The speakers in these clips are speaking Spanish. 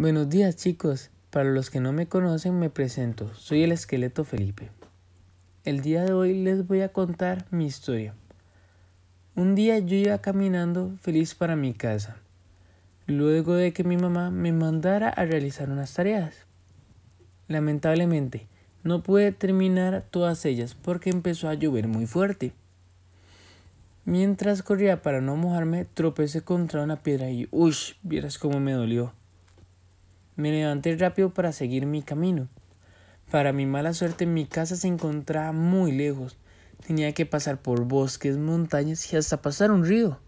Buenos días chicos, para los que no me conocen me presento, soy el esqueleto Felipe. El día de hoy les voy a contar mi historia. Un día yo iba caminando feliz para mi casa, luego de que mi mamá me mandara a realizar unas tareas. Lamentablemente, no pude terminar todas ellas porque empezó a llover muy fuerte. Mientras corría para no mojarme, tropecé contra una piedra y ¡uy! Vieras cómo me dolió. Me levanté rápido para seguir mi camino. Para mi mala suerte mi casa se encontraba muy lejos. Tenía que pasar por bosques, montañas y hasta pasar un río.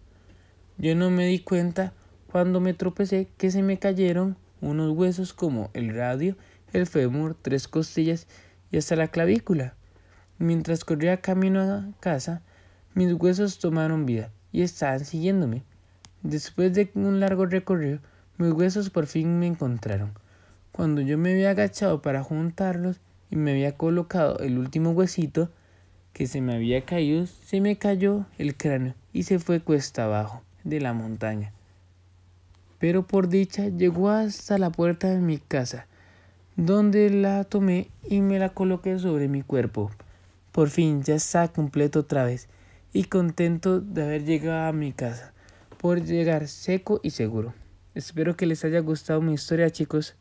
Yo no me di cuenta cuando me tropecé que se me cayeron unos huesos como el radio, el fémur, tres costillas y hasta la clavícula. Mientras corría camino a casa, mis huesos tomaron vida y estaban siguiéndome. Después de un largo recorrido, mis huesos por fin me encontraron. Cuando yo me había agachado para juntarlos y me había colocado el último huesito que se me había caído, se me cayó el cráneo y se fue cuesta abajo de la montaña. Pero por dicha llegó hasta la puerta de mi casa, donde la tomé y me la coloqué sobre mi cuerpo. Por fin ya está completo otra vez y contento de haber llegado a mi casa, por llegar seco y seguro. Espero que les haya gustado mi historia chicos.